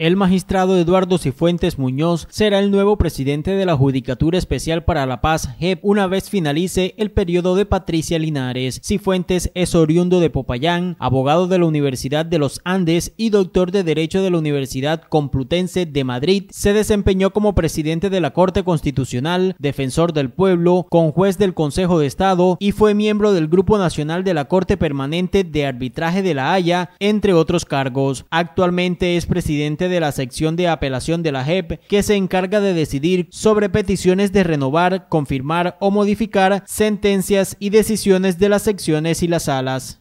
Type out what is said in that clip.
El magistrado Eduardo Cifuentes Muñoz será el nuevo presidente de la Judicatura Especial para la Paz, JEP, una vez finalice el periodo de Patricia Linares. Cifuentes es oriundo de Popayán, abogado de la Universidad de los Andes y doctor de Derecho de la Universidad Complutense de Madrid. Se desempeñó como presidente de la Corte Constitucional, defensor del pueblo, conjuez del Consejo de Estado y fue miembro del Grupo Nacional de la Corte Permanente de Arbitraje de la Haya, entre otros cargos. Actualmente es presidente de de la sección de apelación de la JEP que se encarga de decidir sobre peticiones de renovar, confirmar o modificar sentencias y decisiones de las secciones y las salas.